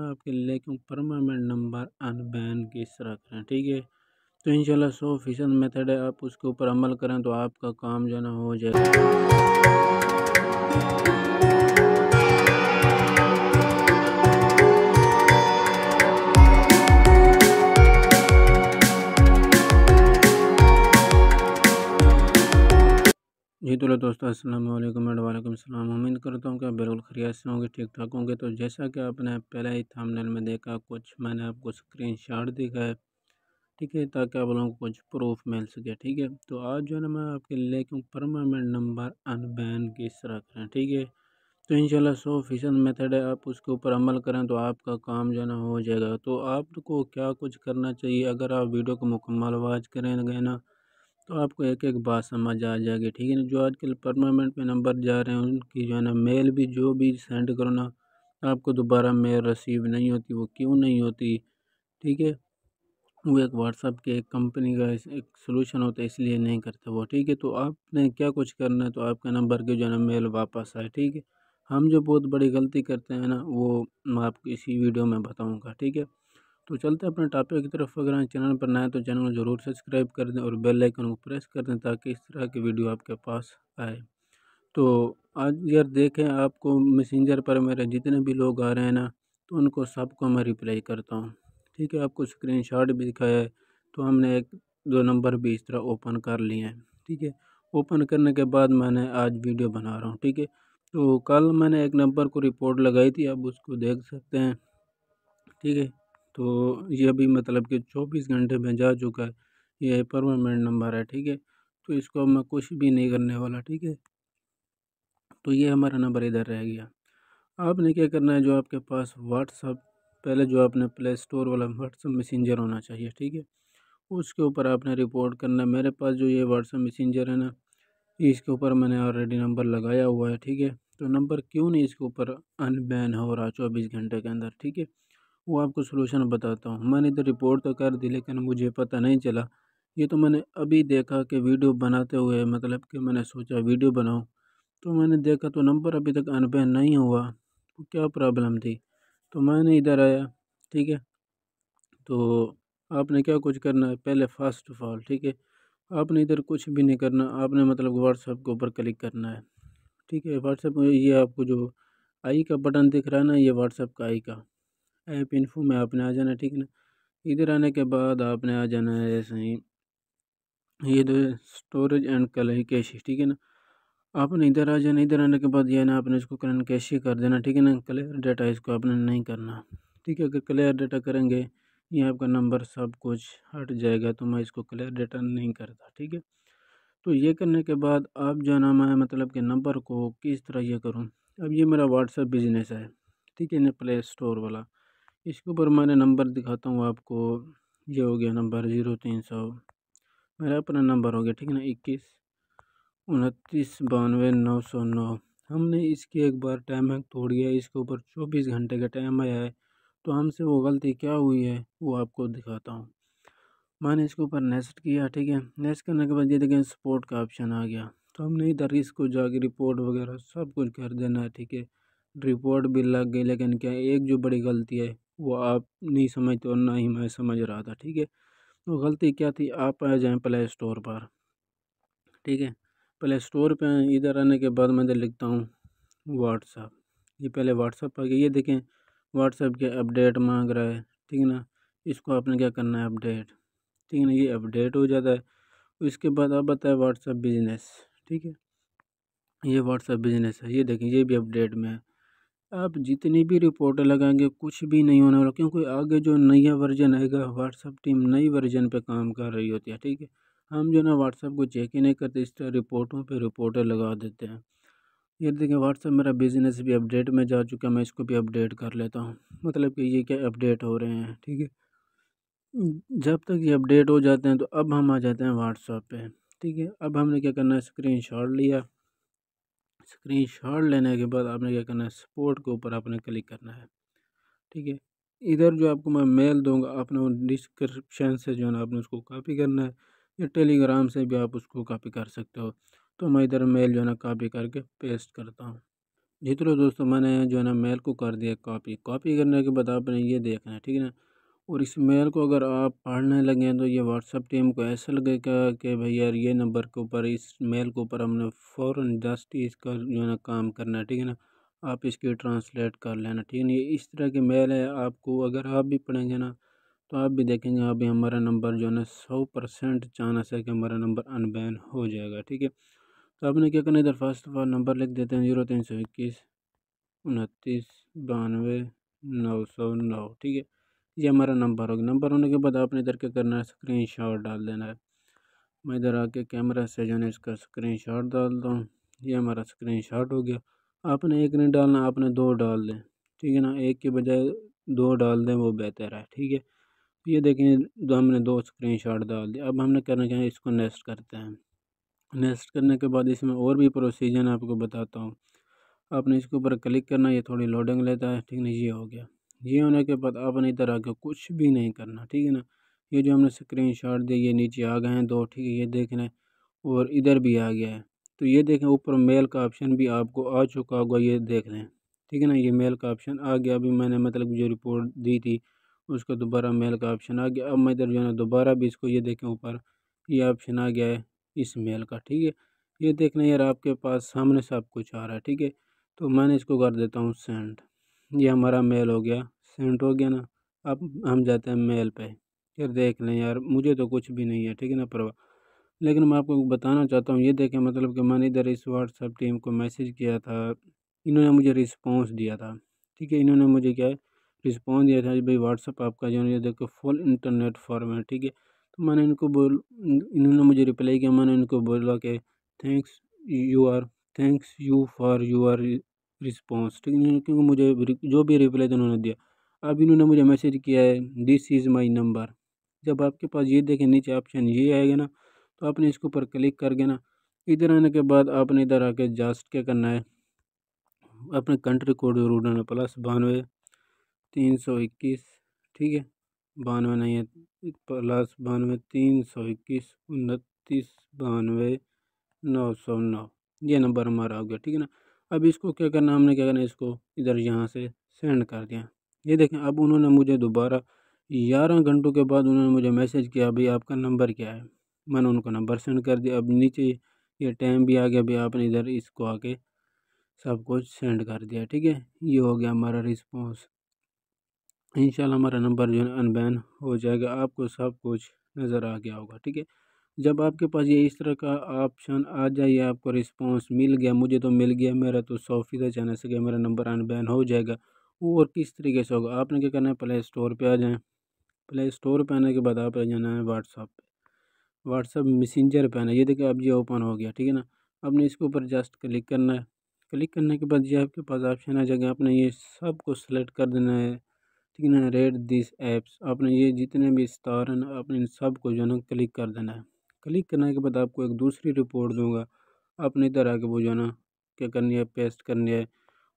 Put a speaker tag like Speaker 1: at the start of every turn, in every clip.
Speaker 1: आपके लेकिन permanent number unban की तरह करें ठीक है तो इनशाला सौ फीसद मेथड है आप उसके ऊपर अमल करें तो आपका काम जो है ना हो जाए जी तो दोस्तों अस्सलाम वालेकुम एंड वालेकुम सलाम उम्मीद करता हूँ कि आप बिल्कुल खरीद से होंगे ठीक ठाक होंगे तो जैसा कि आपने पहले ही थंबनेल में देखा कुछ मैंने आपको स्क्रीन शॉट दिखाया ठीक है ताकि आप लोगों को कुछ प्रूफ मिल सके ठीक है तो आज जो है ना मैं आपके लेकर परमानेंट नंबर अनबैन किस तरह करें ठीक है तो इन सौ फीसद मेथड है आप उसके ऊपर अमल करें तो आपका काम जो है ना हो जाएगा तो आपको क्या कुछ करना चाहिए अगर आप वीडियो को मुकम्मल वाच करें ना तो आपको एक एक बात समझ आ जाएगी ठीक है ना जो आजकल परमानेंट में नंबर जा रहे हैं उनकी जो है ना मेल भी जो भी सेंड करो ना आपको दोबारा मेल रिसीव नहीं होती वो क्यों नहीं होती ठीक है वो एक व्हाट्सअप के एक कंपनी का एक सोलूशन होता है इसलिए नहीं करता वो ठीक है तो आपने क्या कुछ करना है तो आपके नंबर के जो है ना मेल वापस आए ठीक है हम जो बहुत बड़ी गलती करते हैं ना वो मैं आपको इसी वीडियो में बताऊँगा ठीक है तो चलते हैं अपने टॉपिक की तरफ अगर आप चैनल पर नए तो चैनल को जरूर सब्सक्राइब कर दें और बेल आइकन को प्रेस कर दें ताकि इस तरह की वीडियो आपके पास आए तो आज अगर देखें आपको मैसेंजर पर मेरे जितने भी लोग आ रहे हैं ना तो उनको सबको मैं रिप्लाई करता हूँ ठीक है आपको शॉट भी दिखाया है तो हमने एक दो नंबर भी इस तरह ओपन कर लिए हैं ठीक है ओपन करने के बाद मैंने आज वीडियो बना रहा हूँ ठीक है तो कल मैंने एक नंबर को रिपोर्ट लगाई थी आप उसको देख सकते हैं ठीक है तो ये अभी मतलब कि चौबीस घंटे में जा चुका है ये परमानेंट नंबर है ठीक है तो इसको अब मैं कुछ भी नहीं करने वाला ठीक है तो ये हमारा नंबर इधर रह गया आपने क्या करना है जो आपके पास व्हाट्सअप पहले जो आपने प्ले स्टोर वाला व्हाट्सअप मैसेंजर होना चाहिए ठीक है उसके ऊपर आपने रिपोर्ट करना है मेरे पास जो ये व्हाट्सअप मैसेंजर है ना इसके ऊपर मैंने ऑलरेडी नंबर लगाया हुआ है ठीक है तो नंबर क्यों नहीं इसके ऊपर अनबैन हो रहा चौबीस घंटे के अंदर ठीक है वो आपको सोल्यूशन बताता हूँ मैंने तो रिपोर्ट तो कर दी लेकिन मुझे पता नहीं चला ये तो मैंने अभी देखा कि वीडियो बनाते हुए मतलब कि मैंने सोचा वीडियो बनाऊँ तो मैंने देखा तो नंबर अभी तक अनपे नहीं हुआ तो क्या प्रॉब्लम थी तो मैंने इधर आया ठीक है तो आपने क्या कुछ करना है पहले फ़र्स्ट ऑफ ऑल ठीक है आपने इधर कुछ भी नहीं करना आपने मतलब व्हाट्सअप के ऊपर क्लिक करना है ठीक है व्हाट्सएप ये आपको जो आई का बटन दिख रहा है ना ये व्हाट्सएप का आई का ऐप इन्फो में आपने आ जाना ठीक है ना इधर आने के बाद आपने आ जाना है ऐसे ही ये दो स्टोरेज एंड कलर कैश ठीक है ना आपने इधर आ जाना इधर आने के बाद यह ना आपने इसको करंट कैश कर देना ठीक है ना क्लियर डाटा इसको आपने नहीं करना ठीक है अगर क्लियर डाटा करेंगे ये आपका नंबर सब कुछ हट जाएगा तो मैं इसको क्लियर डाटा नहीं करता ठीक है तो ये करने के बाद आप जाना मैं मतलब के नंबर को किस तरह ये करूँ अब ये मेरा व्हाट्सअप बिजनेस है ठीक है ना प्ले स्टोर वाला इसके ऊपर मैंने नंबर दिखाता हूँ आपको ये हो गया नंबर ज़ीरो तीन सौ मेरा अपना नंबर हो गया ठीक है ना इक्कीस उनतीस बानवे नौ सौ नौ हमने इसकी एक बार टाइम हैक तोड़ गया इसके ऊपर चौबीस घंटे का टाइम आया है तो हमसे वो गलती क्या हुई है वो आपको दिखाता हूँ मैंने इसके ऊपर नेस्ट किया ठीक है नेस्ट करने के बाद ये देखें सपोर्ट का ऑप्शन आ गया तो हमने इधर इसको जाके रिपोर्ट वगैरह सब कुछ कर देना है ठीक है रिपोर्ट भी लग गई लेकिन क्या एक जो बड़ी गलती है वो आप नहीं समझते और ना ही मैं समझ रहा था ठीक है तो गलती क्या थी आप आ जाएँ प्ले स्टोर पर ठीक है प्ले स्टोर पर इधर आने के बाद मैं तो लिखता हूँ व्हाट्सअप ये पहले व्हाट्सअप पर ये देखें व्हाट्सअप के अपडेट मांग रहा है ठीक है ना इसको आपने क्या करना है अपडेट ठीक है ना ये अपडेट हो जाता है उसके बाद आप बताएं व्हाट्सअप बिजनेस ठीक है ये व्हाट्सअप बिजनेस है ये देखें ये भी अपडेट में है आप जितनी भी रिपोर्ट लगाएंगे कुछ भी नहीं होने वाला क्योंकि आगे जो नया वर्जन आएगा व्हाट्सअप टीम नई वर्जन पे काम कर रही होती है ठीक है हम जो ना व्हाट्सअप को चेक ही नहीं करते इस तरह रिपोर्टों पे रिपोर्टें लगा देते हैं ये देखें व्हाट्सअप मेरा बिज़नेस भी अपडेट में जा चुका है मैं इसको भी अपडेट कर लेता हूँ मतलब कि ये क्या अपडेट हो रहे हैं ठीक है जब तक ये अपडेट हो जाते हैं तो अब हम आ जाते हैं व्हाट्सअप पे ठीक है अब हमने क्या करना है स्क्रीन लिया स्क्रीन शॉट लेने के बाद आपने क्या करना है सपोर्ट के ऊपर आपने क्लिक करना है ठीक है इधर जो आपको मैं मेल दूंगा आपने डिस्क्रिप्शन से जो है आपने उसको कॉपी करना है या टेलीग्राम से भी आप उसको कॉपी कर सकते हो तो मैं इधर मेल जो है ना कॉपी करके पेस्ट करता हूँ जितना दोस्तों मैंने जो है ना मेल को कर दिया कॉपी कॉपी करने के बाद आपने ये देखना है ठीक है ना और इस मेल को अगर आप पढ़ने लगें तो ये व्हाट्सअप टीम को ऐसा लगेगा कि भाई यार ये नंबर के ऊपर इस मेल के ऊपर हमने फ़ौर जस्ट इसका जो है ना काम करना है ठीक है ना आप इसकी ट्रांसलेट कर लेना ठीक है ना ये इस तरह के मेल है आपको अगर आप भी पढ़ेंगे ना तो आप भी देखेंगे अभी हमारा नंबर जो है ना सौ परसेंट चांस है कि हमारा नंबर अनबैन हो जाएगा ठीक है तो आपने क्या करना इधर फर्स्ट ऑफ नंबर लिख देते हैं जीरो तीन सौ इक्कीस उनतीस बानवे नौ सौ नौ ठीक है ये हमारा नंबर होगा नंबर होने के बाद आपने इधर क्या करना है स्क्रीन शॉट डाल देना है मैं इधर आके कैमरा से जो है इसका स्क्रीन शॉट डाल दूँ ये हमारा स्क्रीन शॉट हो गया आपने एक नहीं डालना आपने दो डाल दें ठीक है ना एक के बजाय दो डाल दें वो बेहतर है ठीक है तो ये देखें हमने दो स्क्रीन शॉट डाल दिया अब हमने करना क्या है इसको नेस्ट करते हैं नेस्ट करने के बाद इसमें और भी प्रोसीजर आपको बताता हूँ आपने इसके ऊपर क्लिक करना ये थोड़ी लोडिंग लेता है ठीक नहीं ये हो गया ये होने के बाद आपने इधर आके कुछ भी नहीं करना ठीक है ना ये जो हमने स्क्रीन शॉट दिया ये नीचे आ गए हैं दो ठीक है ये देख लें और इधर भी आ गया है तो ये देखें ऊपर मेल का ऑप्शन भी आपको आ चुका होगा ये देख लें ठीक है ना ये मेल का ऑप्शन आ गया अभी मैंने मतलब जो रिपोर्ट दी थी उसका दोबारा मेल का ऑप्शन आ गया अब मैं इधर जो है दोबारा भी इसको ये देखें ऊपर ये ऑप्शन आ गया है इस मेल का ठीक है ये देख लें यार आपके पास सामने सब कुछ आ रहा है ठीक है तो मैंने इसको कर देता हूँ सेंड ये हमारा मेल हो गया सेंट हो गया ना अब हम जाते हैं मेल पे यार देख लें यार मुझे तो कुछ भी नहीं है ठीक है ना परवा लेकिन मैं आपको बताना चाहता हूँ ये देखें मतलब कि मैंने इधर इस व्हाट्सअप टीम को मैसेज किया था इन्होंने मुझे रिस्पॉन्स दिया था ठीक है इन्होंने मुझे क्या है रिस्पॉन्स दिया था भाई व्हाट्सअप आपका जो है देखो फुल इंटरनेट फॉर्म है ठीक है तो मैंने इनको बोल इन्होंने मुझे रिप्लाई किया मैंने इनको बोला कि thanks you are thanks you for your response ठीक है क्योंकि मुझे जो भी रिप्लाई उन्होंने दिया अब इन्होंने मुझे मैसेज किया है दिस इज़ माई नंबर जब आपके पास ये देखें नीचे ऑप्शन ये आएगा ना तो आपने इसके ऊपर क्लिक करके ना इधर आने के बाद आपने इधर आके जस्ट क्या करना है अपने कंट्री कोड जरूर डालना प्लस बानवे तीन सौ इक्कीस ठीक है बानवे नहीं है प्लस बानवे तीन सौ इक्कीस उनतीस बानवे नौ सौ नौ ये नंबर हमारा हो गया ठीक है ना अब इसको क्या करना हमने क्या करना इसको इधर यहाँ से सेंड कर दिया ये देखें अब उन्होंने मुझे दोबारा ग्यारह घंटों के बाद उन्होंने मुझे मैसेज किया भाई आपका नंबर क्या है मैंने उनको नंबर सेंड कर दिया अब नीचे ये टाइम भी आ गया भाई आपने इधर इसको आके सब कुछ सेंड कर दिया ठीक है ये हो गया हमारा रिस्पॉन्स इंशाल्लाह हमारा नंबर जो है अनबैन हो जाएगा आपको सब कुछ नज़र आ गया होगा ठीक है जब आपके पास ये इस तरह का ऑप्शन आ जाए आपको रिस्पॉन्स मिल गया मुझे तो मिल गया मेरा तो सौ फीसद चांस है मेरा नंबर अनबैन हो जाएगा वो और किस तरीके से होगा आपने क्या करना है प्ले स्टोर पे आ जाएं प्ले स्टोर पे आने के बाद आप आ जाना है व्हाट्सअप पे व्हाट्सअप मैसेंजर पे आना ये देखिए अब ये ओपन हो गया ठीक है ना आपने इसके ऊपर जस्ट क्लिक करना है क्लिक करने के बाद ये आपके पास ऑप्शन आ जाएगा आपने ये सब को सेलेक्ट कर देना है ठीक है ना रेड दिस ऐप्स आपने ये जितने भी स्टार हैं आपने इन सब को जो है ना क्लिक कर देना है क्लिक करने के बाद आपको एक दूसरी रिपोर्ट दूंगा आपने इधर आके वो जो है ना क्या करनी है पेस्ट करनी है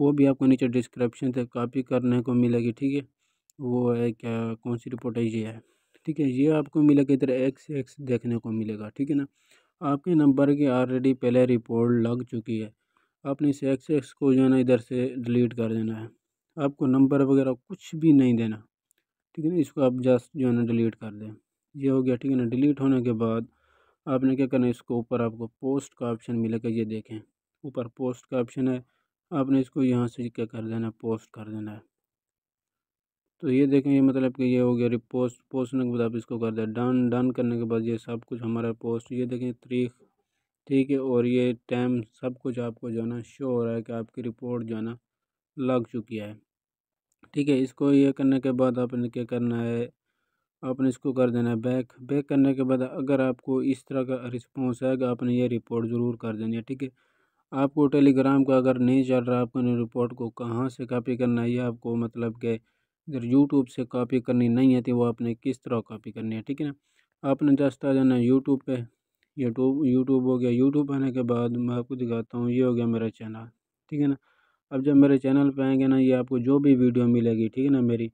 Speaker 1: वो भी आपको नीचे डिस्क्रिप्शन से कॉपी करने को मिलेगी ठीक है वो है क्या कौन सी रिपोर्ट है ये है ठीक है ये आपको मिलेगा इधर एक्स एक्स देखने को मिलेगा ठीक है ना आपके नंबर की ऑलरेडी पहले रिपोर्ट लग चुकी है आपने इस एक्स एक्स को जो है ना इधर से डिलीट कर देना है आपको नंबर वगैरह कुछ भी नहीं देना ठीक है ना इसको आप जस्ट जो है ना डिलीट कर दें ये हो गया ठीक है ना डिलीट होने के बाद आपने क्या करना है इसको ऊपर आपको पोस्ट का ऑप्शन मिलेगा ये देखें ऊपर पोस्ट का ऑप्शन है आपने इसको यहाँ से क्या कर देना है पोस्ट कर देना है तो ये देखें ये मतलब कि ये हो गया रिपोस्ट होने के बाद आप इसको कर दें डन डन करने के बाद ये सब कुछ हमारा पोस्ट ये देखें तारीख ठीक है और ये टाइम सब कुछ आपको जो है ना शो हो रहा है कि आपकी रिपोर्ट जो है ना लग चुकी है ठीक है इसको ये करने के बाद आपने क्या करना है आपने इसको कर देना है बैक बैक करने के बाद अगर आपको इस तरह का रिस्पॉन्स आएगा आपने ये रिपोर्ट ज़रूर कर देनी है ठीक है आपको टेलीग्राम का अगर नहीं चल रहा आपको रिपोर्ट को कहाँ से कॉपी करना है ये आपको मतलब के अगर यूट्यूब से कॉपी करनी नहीं आती तो वो आपने किस तरह कॉपी करनी है ठीक है ना आपने जस्ट आ जाना यूट्यूब पे यूट्यूब यूट्यूब हो गया यूट्यूब आने के बाद मैं आपको दिखाता हूँ ये हो गया मेरा चैनल ठीक है ना अब जब मेरे चैनल पे आएंगे ना ये आपको जो भी वीडियो मिलेगी ठीक है ना मेरी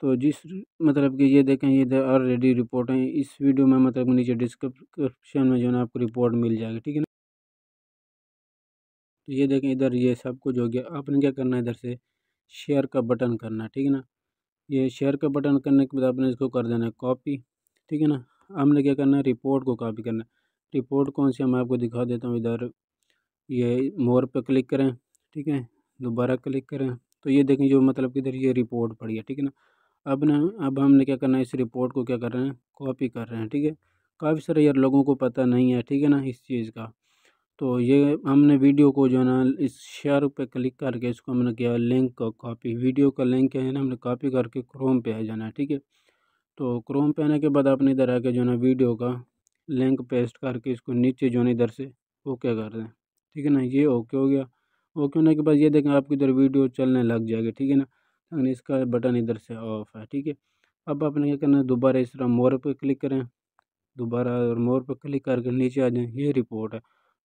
Speaker 1: तो जिस मतलब कि ये देखें ये ऑलरेडी रिपोर्ट है इस वीडियो में मतलब नीचे डिस्क्रिप्शन में जो है आपको रिपोर्ट मिल जाएगी ठीक है ना तो ये देखें इधर ये सब कुछ हो गया आपने क्या करना है इधर से शेयर का बटन करना है ठीक है ना ये शेयर का बटन करने के बाद आपने इसको कर देना है कॉपी ठीक है ना हमने क्या करना है रिपोर्ट को कॉपी करना है रिपोर्ट कौन सी है मैं आपको दिखा देता हूँ इधर ये मोर पर क्लिक करें ठीक है दोबारा क्लिक करें तो ये देखें जो मतलब कि इधर ये रिपोर्ट पड़ी है ठीक है ना अब ना अब हमने क्या करना है इस रिपोर्ट को क्या कर रहे हैं कॉपी कर रहे हैं ठीक है काफ़ी सारे यार लोगों को पता नहीं है ठीक है ना इस चीज़ का तो ये हमने वीडियो को जो है ना इस शेयर पे क्लिक करके इसको हमने किया लिंक का कॉपी वीडियो का लिंक है ना हमने कॉपी करके क्रोम पे आ जाना है ठीक है तो क्रोम पे आने के बाद आपने इधर आके जो है ना वीडियो का लिंक पेस्ट करके इसको नीचे जो है इधर से ओके कर दें ठीक है ना ये ओके हो गया ओके होने के बाद ये देखें आपकी इधर वीडियो चलने लग जाएगी ठीक है ना इसका बटन इधर से ऑफ है ठीक है अब आपने क्या करना है दोबारा इस तरह मोर पर क्लिक करें दोबारा और मोर पर क्लिक करके नीचे आ जाएँ ये रिपोर्ट है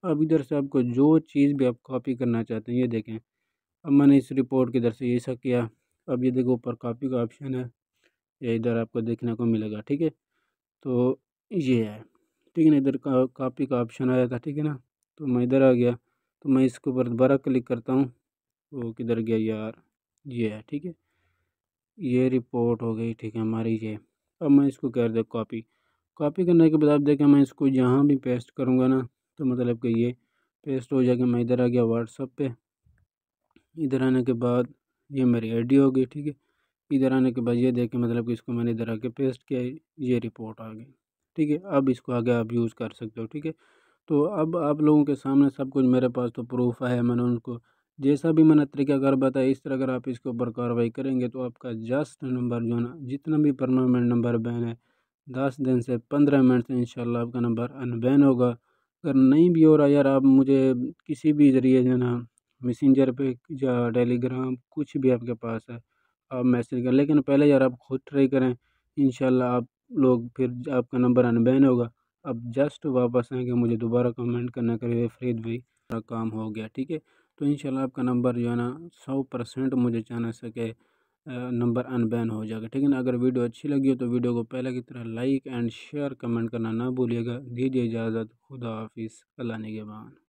Speaker 1: अब इधर से आपको जो चीज़ भी आप कॉपी करना चाहते हैं ये देखें अब मैंने इस रिपोर्ट के इधर से ये सब किया अब ये देखो ऊपर कॉपी का ऑप्शन है ये इधर आपको देखने को मिलेगा ठीक है तो ये है ठीक है ना इधर का कॉपी का ऑप्शन आया था ठीक है ना तो मैं इधर आ गया तो मैं इसके ऊपर दोबारा क्लिक करता हूँ तो किधर गया यार ये है ठीक है ये रिपोर्ट हो गई ठीक है हमारी ये अब मैं इसको कह दे कॉपी कॉपी करने के बाद आप देखें मैं इसको जहाँ भी पेस्ट करूँगा ना तो मतलब कि ये पेस्ट हो जाएगा मैं इधर आ गया व्हाट्सअप पे इधर आने के बाद ये मेरी आई हो गई ठीक है इधर आने के बाद ये देखें मतलब कि इसको मैंने इधर आके पेस्ट किया ये रिपोर्ट आ गई ठीक है अब इसको आगे आप यूज़ कर सकते हो ठीक है तो अब आप लोगों के सामने सब कुछ मेरे पास तो प्रूफ है मैंने उनको जैसा भी मैंने तरीकाकार बताया इस तरह अगर आप इसके ऊपर कार्रवाई करेंगे तो आपका जस्ट नंबर जो है ना जितना भी परमानेंट नंबर बैन है दस दिन से पंद्रह मिनट से इंशाल्लाह आपका नंबर अनबैन होगा अगर नहीं भी हो रहा यार आप मुझे किसी भी ज़रिए जो है ना मैसेंजर पे या टेलीग्राम कुछ भी आपके पास है आप मैसेज कर लेकिन पहले यार आप खुद ट्राई करें इन आप लोग फिर आपका नंबर अनबैन होगा अब जस्ट वापस आएंगे मुझे दोबारा कमेंट करना करिए फरीद भाई काम हो गया ठीक है तो इन आपका नंबर जो है ना सौ परसेंट मुझे जाना सके नंबर अनबैन हो जाएगा ठीक है ना अगर वीडियो अच्छी लगी हो तो वीडियो को पहले की तरह लाइक एंड शेयर कमेंट करना ना भूलिएगा दीजिए इजाज़त खुदा हाफिज़ अल्लाह बहान